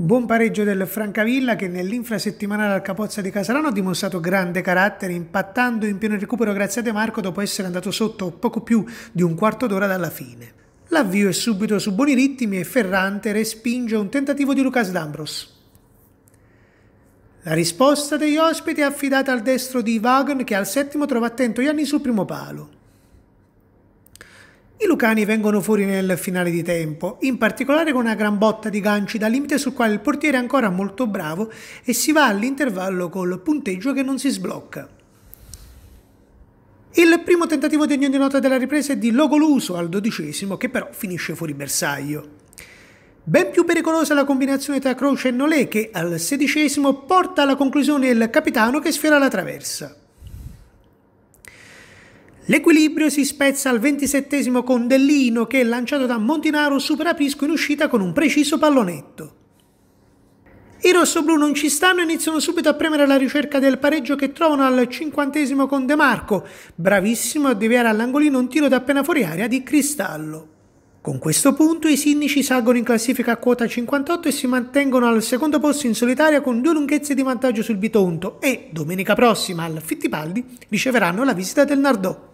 Buon pareggio del Francavilla che nell'infrasettimanale al Capozza di Casalano ha dimostrato grande carattere impattando in pieno recupero grazie a De Marco dopo essere andato sotto poco più di un quarto d'ora dalla fine. L'avvio è subito su buoni ritmi e Ferrante respinge un tentativo di Lucas D'Ambros. La risposta degli ospiti è affidata al destro di Wagon che al settimo trova attento Ianni sul primo palo. I lucani vengono fuori nel finale di tempo, in particolare con una gran botta di ganci da limite sul quale il portiere è ancora molto bravo e si va all'intervallo col punteggio che non si sblocca. Il primo tentativo degno di nota della ripresa è di Logoluso al dodicesimo, che però finisce fuori bersaglio. Ben più pericolosa la combinazione tra Croce e Nolè che al sedicesimo porta alla conclusione il capitano che sfiora la traversa. L'equilibrio si spezza al ventisettesimo con Dellino che, lanciato da Montinaro, supera Prisco in uscita con un preciso pallonetto. I rossoblù non ci stanno e iniziano subito a premere alla ricerca del pareggio che trovano al cinquantesimo con De Marco, bravissimo a deviare all'angolino un tiro da appena fuori aria di Cristallo. Con questo punto i sinnici salgono in classifica a quota 58 e si mantengono al secondo posto in solitaria con due lunghezze di vantaggio sul Bitonto e domenica prossima al Fittipaldi riceveranno la visita del Nardò.